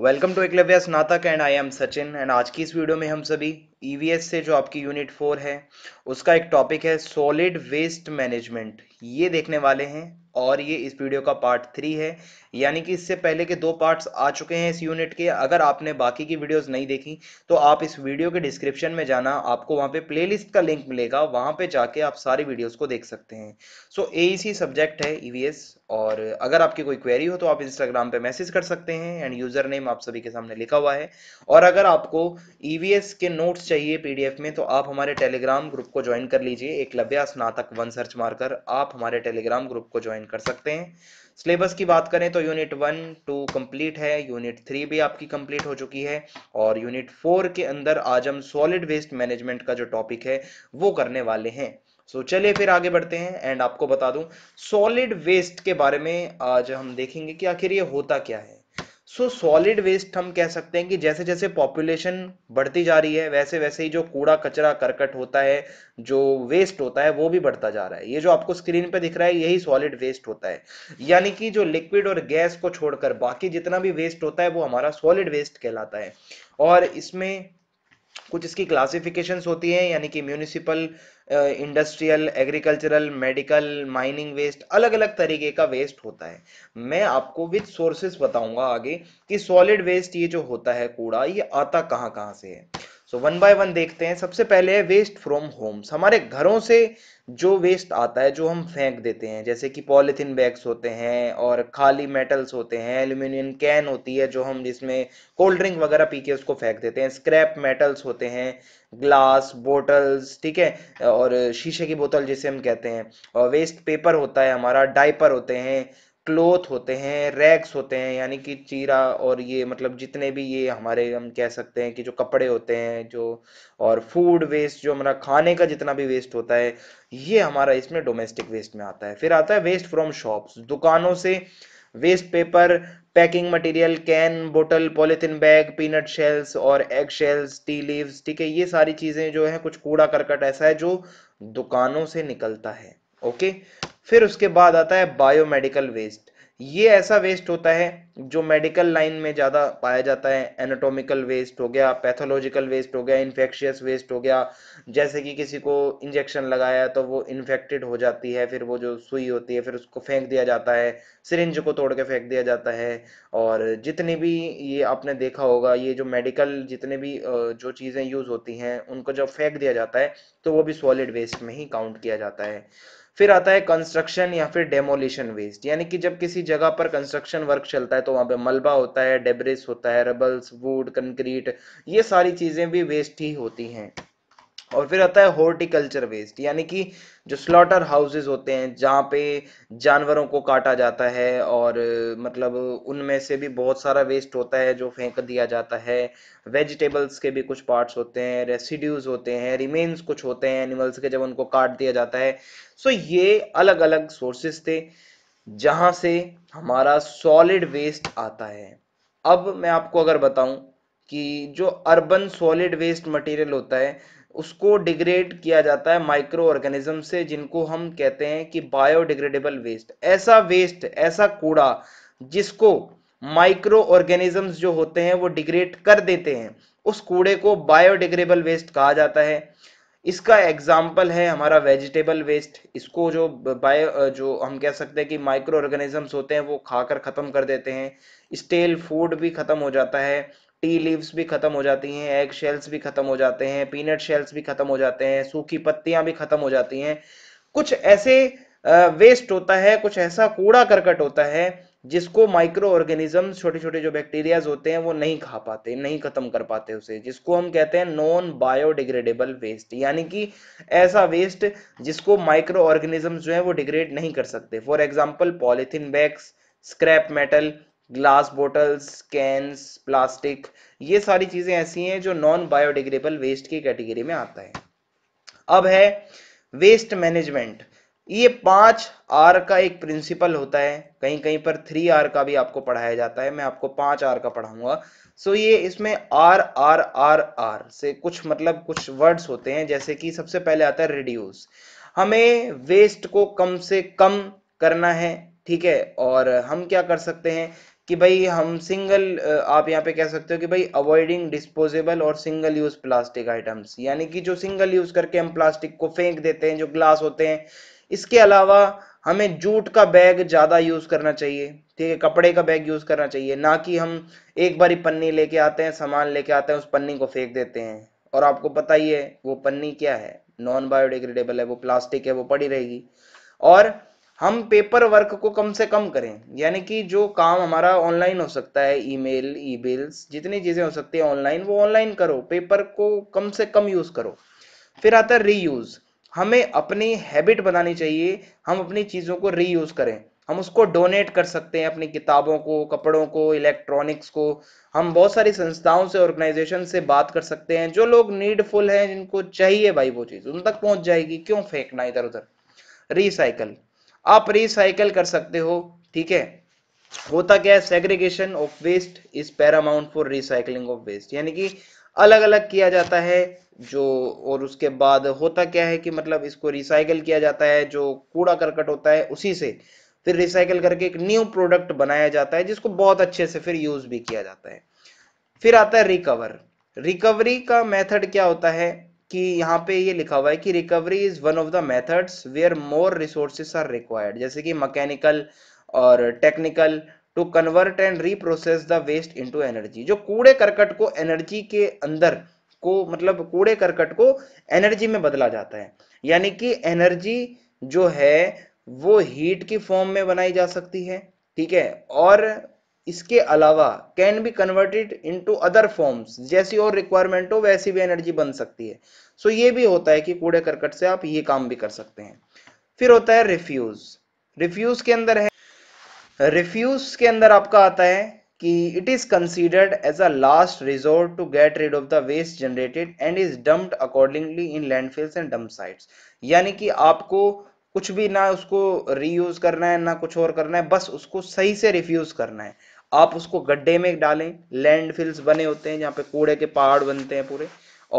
welcome to Eklavya Snatak and I am Sachin and आज की इस वीडियो में हम सभी ईवीएस e से जो आपकी यूनिट फोर है उसका एक टॉपिक है सॉलिड वेस्ट मैनेजमेंट ये देखने वाले हैं और ये इस वीडियो का पार्ट थ्री है यानी कि इससे पहले के दो पार्ट्स आ चुके हैं इस यूनिट के अगर आपने बाकी की वीडियोस नहीं देखी तो आप इस वीडियो के डिस्क्रिप्शन में जाना आपको वहाँ पे प्लेलिस्ट का लिंक मिलेगा वहाँ पे जाके आप सारी वीडियोस को देख सकते हैं सो ए सब्जेक्ट है ईवीएस e और अगर आपकी कोई क्वेरी हो तो आप इंस्टाग्राम पे मैसेज कर सकते हैं एंड यूज़र नेम आप सभी के सामने लिखा हुआ है और अगर आपको ईवीएस e के नोट्स चाहिए पीडीएफ में तो आप हमारे टेलीग्राम ग्रुप को ज्वाइन कर लीजिए एक लव्या स्नातक वन सर्च मारकर आप हमारे टेलीग्राम ग्रुप को ज्वाइन कर सकते हैं सिलेबस की बात करें तो यूनिट वन टू कंप्लीट है यूनिट थ्री भी आपकी कंप्लीट हो चुकी है और यूनिट फोर के अंदर आज हम सॉलिड वेस्ट मैनेजमेंट का जो टॉपिक है वो करने वाले हैं सो so, चलिए फिर आगे बढ़ते हैं एंड आपको बता दूं सॉलिड वेस्ट के बारे में आज हम देखेंगे कि आखिर ये होता क्या है सो सॉलिड वेस्ट हम कह सकते हैं कि जैसे जैसे पॉपुलेशन बढ़ती जा रही है वैसे वैसे ही जो कूड़ा कचरा करकट होता है जो वेस्ट होता है वो भी बढ़ता जा रहा है ये जो आपको स्क्रीन पे दिख रहा है यही सॉलिड वेस्ट होता है यानी कि जो लिक्विड और गैस को छोड़कर बाकी जितना भी वेस्ट होता है वो हमारा सॉलिड वेस्ट कहलाता है और इसमें कुछ इसकी क्लासिफिकेशन होती है यानी कि municipal industrial agricultural medical mining waste अलग अलग तरीके का वेस्ट होता है मैं आपको विद सोर्सेस बताऊंगा आगे कि सॉलिड वेस्ट ये जो होता है कूड़ा ये आता कहाँ कहाँ से है सो वन बाय वन देखते हैं सबसे पहले है वेस्ट फ्रॉम होम्स हमारे घरों से जो वेस्ट आता है जो हम फेंक देते हैं जैसे कि पॉलिथिन बैग्स होते हैं और खाली मेटल्स होते हैं एल्यूमिनियम कैन होती है जो हम जिसमें कोल्ड ड्रिंक वगैरह पी के उसको फेंक देते हैं स्क्रैप मेटल्स होते हैं ग्लास बोटल्स ठीक है और शीशे की बोतल जिसे हम कहते हैं और वेस्ट पेपर होता है हमारा डाइपर होते हैं क्लोथ होते हैं रैग्स होते हैं यानी कि चीरा और ये मतलब जितने भी ये हमारे हम कह सकते हैं कि जो कपड़े होते हैं जो और फूड वेस्ट जो हमारा खाने का जितना भी वेस्ट होता है ये हमारा इसमें डोमेस्टिक वेस्ट में आता है फिर आता है वेस्ट फ्रॉम शॉप्स दुकानों से waste paper packing material can बोतल पॉलिथीन बैग पीनट शेल्स और एग शेल्स टी लीव्स ठीक है ये सारी चीज़ें जो है कुछ कूड़ा करकट ऐसा है जो दुकानों से निकलता है ओके फिर उसके बाद आता है बायोमेडिकल वेस्ट ये ऐसा वेस्ट होता है जो मेडिकल लाइन में ज़्यादा पाया जाता है एनाटोमिकल वेस्ट हो गया पैथोलॉजिकल वेस्ट हो गया इन्फेक्शियस वेस्ट हो गया जैसे कि किसी को इंजेक्शन लगाया तो वो इन्फेक्टेड हो जाती है फिर वो जो सुई होती है फिर उसको फेंक दिया जाता है सिरिंज को तोड़ के फेंक दिया जाता है और जितने भी ये आपने देखा होगा ये जो मेडिकल जितने भी जो चीज़ें यूज़ होती हैं उनको जब फेंक दिया जाता है तो वो भी सॉलिड वेस्ट में ही काउंट किया जाता है फिर आता है कंस्ट्रक्शन या फिर डेमोलिशन वेस्ट यानी कि जब किसी जगह पर कंस्ट्रक्शन वर्क चलता है तो वहां पे मलबा होता है डेब्रिस होता है रबल्स वुड कंक्रीट ये सारी चीजें भी वेस्ट ही होती हैं और फिर आता है हॉर्टिकल्चर वेस्ट यानी कि जो स्लॉटर हाउसेज होते हैं जहाँ पे जानवरों को काटा जाता है और मतलब उनमें से भी बहुत सारा वेस्ट होता है जो फेंक दिया जाता है वेजिटेबल्स के भी कुछ पार्ट्स होते हैं रेसिड्यूज होते हैं रिमेन्स कुछ होते हैं एनिमल्स के जब उनको काट दिया जाता है सो ये अलग अलग सोर्सेस थे जहाँ से हमारा सॉलिड वेस्ट आता है अब मैं आपको अगर बताऊं कि जो अर्बन सॉलिड वेस्ट मटेरियल होता है उसको डिग्रेड किया जाता है माइक्रो ऑर्गेनिज्म से जिनको हम कहते हैं कि बायोडिग्रेडेबल वेस्ट ऐसा वेस्ट ऐसा कूड़ा जिसको माइक्रो ऑर्गेनिजम्स जो होते हैं वो डिग्रेड कर देते हैं उस कूड़े को बायोडिग्रेडेबल वेस्ट कहा जाता है इसका एग्जाम्पल है हमारा वेजिटेबल वेस्ट इसको जो बायो जो हम कह सकते हैं कि माइक्रो ऑर्गेनिजम्स होते हैं वो खाकर ख़त्म कर देते हैं स्टेल फूड भी ख़त्म हो जाता है टी लीव्स भी खत्म हो जाती हैं एग शेल्स भी खत्म हो जाते हैं पीनट शेल्स भी खत्म हो जाते हैं सूखी पत्तियां भी खत्म हो जाती हैं कुछ ऐसे वेस्ट होता है कुछ ऐसा कूड़ा करकट होता है जिसको माइक्रो ऑर्गेनिज्म छोटे छोटे जो बैक्टीरियाज होते हैं वो नहीं खा पाते नहीं खत्म कर पाते उसे जिसको हम कहते हैं नॉन बायोडिग्रेडेबल वेस्ट यानी कि ऐसा वेस्ट जिसको माइक्रो ऑर्गेनिज्म जो है वो डिग्रेड नहीं कर सकते for example polythene bags scrap metal glass bottles cans plastic ये सारी चीज़ें ऐसी हैं जो नॉन बायोडिग्रेबल वेस्ट की कैटेगरी में आता है अब है वेस्ट मैनेजमेंट ये पांच आर का एक प्रिंसिपल होता है कहीं कहीं पर थ्री आर का भी आपको पढ़ाया जाता है मैं आपको पांच आर का पढ़ाऊंगा सो ये इसमें आर आर आर आर से कुछ मतलब कुछ वर्ड्स होते हैं जैसे कि सबसे पहले आता है रिड्यूस हमें वेस्ट को कम से कम करना है ठीक है और हम क्या कर सकते हैं कि भाई हम सिंगल आप यहाँ पे कह सकते हो कि भाई अवॉइडिंग डिस्पोजेबल और सिंगल यूज प्लास्टिक आइटम्स यानी कि जो सिंगल यूज करके हम प्लास्टिक को फेंक देते हैं जो ग्लास होते हैं इसके अलावा हमें जूट का बैग ज़्यादा यूज़ करना चाहिए ठीक है कपड़े का बैग यूज़ करना चाहिए ना कि हम एक बारी पन्नी लेके आते हैं सामान लेके आते हैं उस पन्नी को फेंक देते हैं और आपको पता ही है वो पन्नी क्या है नॉन बायोडिग्रेडेबल है वो प्लास्टिक है वो पड़ी रहेगी और हम पेपर वर्क को कम से कम करें यानी कि जो काम हमारा ऑनलाइन हो सकता है ईमेल बिल्स जितनी चीज़ें हो सकती है ऑनलाइन वो ऑनलाइन करो पेपर को कम से कम यूज़ करो फिर आता है रीयूज़ हमें अपनी हैबिट बनानी चाहिए हम अपनी चीज़ों को रीयूज़ करें हम उसको डोनेट कर सकते हैं अपनी किताबों को कपड़ों को इलेक्ट्रॉनिक्स को हम बहुत सारी संस्थाओं से ऑर्गेनाइजेशन से बात कर सकते हैं जो लोग नीडफुल हैं जिनको चाहिए भाई वो चीज़ उन तक पहुंच जाएगी क्यों फेंकना इधर उधर रिसाइकल आप रिसाइकल कर सकते हो ठीक है होता क्या है segregation of waste is paramount for recycling of waste यानी कि अलग अलग किया जाता है जो और उसके बाद होता क्या है कि मतलब इसको रिसाइकल किया जाता है जो कूड़ा करकट होता है उसी से फिर रिसाइकल करके एक न्यू प्रोडक्ट बनाया जाता है जिसको बहुत अच्छे से फिर यूज भी किया जाता है फिर आता है रिकवर रिकवरी का मेथड क्या होता है कि यहाँ पे ये लिखा हुआ है कि recovery is one of the methods where more resources are required जैसे कि मैकेनिकल और technical to convert and reprocess the waste into energy जो कूड़े करकट को एनर्जी के अंदर को मतलब कूड़े करकट को एनर्जी में बदला जाता है यानी कि एनर्जी जो है वो हीट की फॉर्म में बनाई जा सकती है ठीक है और इसके अलावा can be converted into other forms जैसी और रिक्वायरमेंट हो वैसी भी एनर्जी बन सकती है सो so ये भी होता है कि कूड़े करकट से आप ये काम भी कर सकते हैं फिर होता है रिफ्यूज रिफ्यूज के अंदर है रिफ्यूज के अंदर आपका आता है कि it is considered as a last resort to get rid of the waste generated and is dumped accordingly in landfills and dump sites यानी कि आपको कुछ भी ना उसको रीयूज करना है ना कुछ और करना है बस उसको सही से रिफ्यूज करना है आप उसको गड्ढे में डालें लैंड फिल्स बने होते हैं जहाँ पे कूड़े के पहाड़ बनते हैं पूरे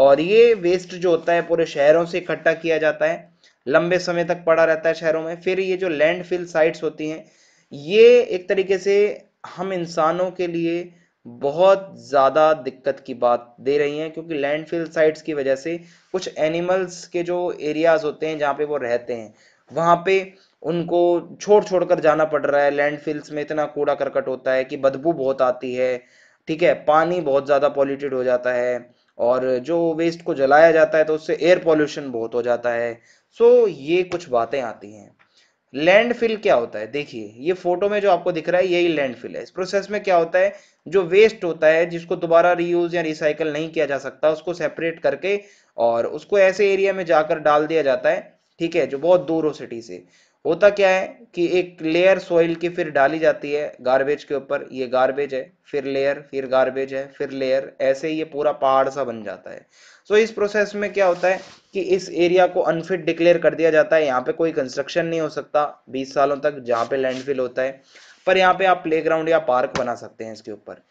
और ये वेस्ट जो होता है पूरे शहरों से इकट्ठा किया जाता है लंबे समय तक पड़ा रहता है शहरों में फिर ये जो लैंड फिल साइट्स होती हैं ये एक तरीके से हम इंसानों के लिए बहुत ज़्यादा दिक्कत की बात दे रही हैं क्योंकि लैंडफिल साइट्स की वजह से कुछ एनिमल्स के जो एरियाज़ होते हैं जहाँ पे वो रहते हैं वहाँ पे उनको छोड़ छोड़ कर जाना पड़ रहा है लैंडफिल्स में इतना कूड़ा करकट होता है कि बदबू बहुत आती है ठीक है पानी बहुत ज़्यादा पॉल्यूटेड हो जाता है और जो वेस्ट को जलाया जाता है तो उससे एयर पॉल्यूशन बहुत हो जाता है सो ये कुछ बातें आती हैं लैंडफिल क्या होता है देखिए ये फोटो में जो आपको दिख रहा है यही लैंडफिल है इस प्रोसेस में क्या होता है जो वेस्ट होता है जिसको दोबारा रीयूज या रिसाइकल नहीं किया जा सकता उसको सेपरेट करके और उसको ऐसे एरिया में जाकर डाल दिया जाता है ठीक है जो बहुत दूर हो सिटी से होता क्या है कि एक लेयर सॉइल की फिर डाली जाती है गार्बेज के ऊपर ये गार्बेज है फिर लेयर फिर गार्बेज है फिर लेयर ऐसे ही ये पूरा पहाड़ सा बन जाता है सो so, इस प्रोसेस में क्या होता है कि इस एरिया को अनफिट डिक्लेयर कर दिया जाता है यहाँ पे कोई कंस्ट्रक्शन नहीं हो सकता 20 सालों तक जहाँ पे लैंडफिल होता है पर यहाँ पे आप प्ले या पार्क बना सकते हैं इसके ऊपर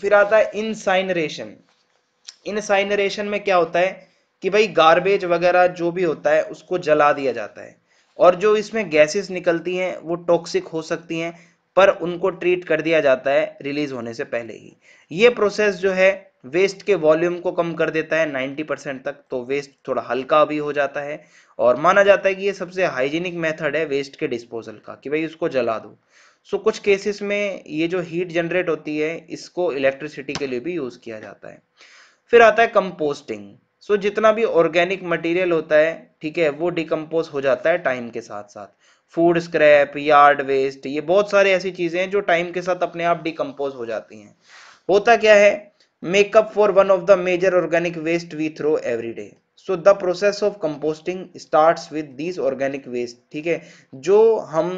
फिर आता है इनसाइनरेशन इनसाइनरेशन में क्या होता है कि भाई गार्बेज वगैरह जो भी होता है उसको जला दिया जाता है और जो इसमें गैसेस निकलती हैं वो टॉक्सिक हो सकती हैं पर उनको ट्रीट कर दिया जाता है रिलीज होने से पहले ही ये प्रोसेस जो है वेस्ट के वॉल्यूम को कम कर देता है 90 परसेंट तक तो वेस्ट थोड़ा हल्का भी हो जाता है और माना जाता है कि ये सबसे हाइजीनिक मेथड है वेस्ट के डिस्पोजल का कि भाई उसको जला दो सो कुछ केसेस में ये जो हीट जनरेट होती है इसको इलेक्ट्रिसिटी के लिए भी यूज़ किया जाता है फिर आता है कंपोस्टिंग सो so, जितना भी ऑर्गेनिक मटेरियल होता है ठीक है वो डिकम्पोज हो जाता है टाइम के साथ साथ फूड स्क्रैप यार्ड वेस्ट ये बहुत सारी ऐसी चीज़ें हैं जो टाइम के साथ अपने आप डिकम्पोज हो जाती हैं होता क्या है make up for one of the major organic waste we throw every day so the process of composting starts with these organic waste ठीक है जो हम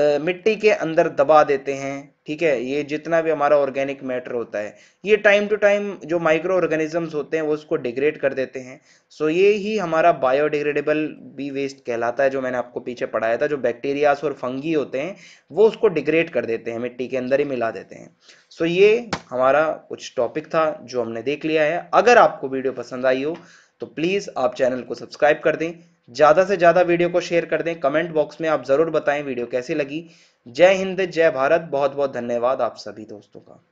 आ, मिट्टी के अंदर दबा देते हैं ठीक है ये जितना भी हमारा ऑर्गेनिक मैटर होता है ये टाइम टू टाइम जो माइक्रो ऑर्गेनिजम्स होते हैं वो उसको डिग्रेड कर देते हैं सो so, ये ही हमारा बायोडिग्रेडेबल भी वेस्ट कहलाता है जो मैंने आपको पीछे पढ़ाया था जो बैक्टीरियाज और फंगी होते हैं वो उसको डिग्रेड कर देते हैं मिट्टी के अंदर ही मिला देते हैं सो so, ये हमारा कुछ टॉपिक था जो हमने देख लिया है अगर आपको वीडियो पसंद आई हो तो प्लीज़ आप चैनल को सब्सक्राइब कर दें ज़्यादा से ज़्यादा वीडियो को शेयर कर दें कमेंट बॉक्स में आप ज़रूर बताएं वीडियो कैसी लगी जय हिंद जय भारत बहुत बहुत धन्यवाद आप सभी दोस्तों का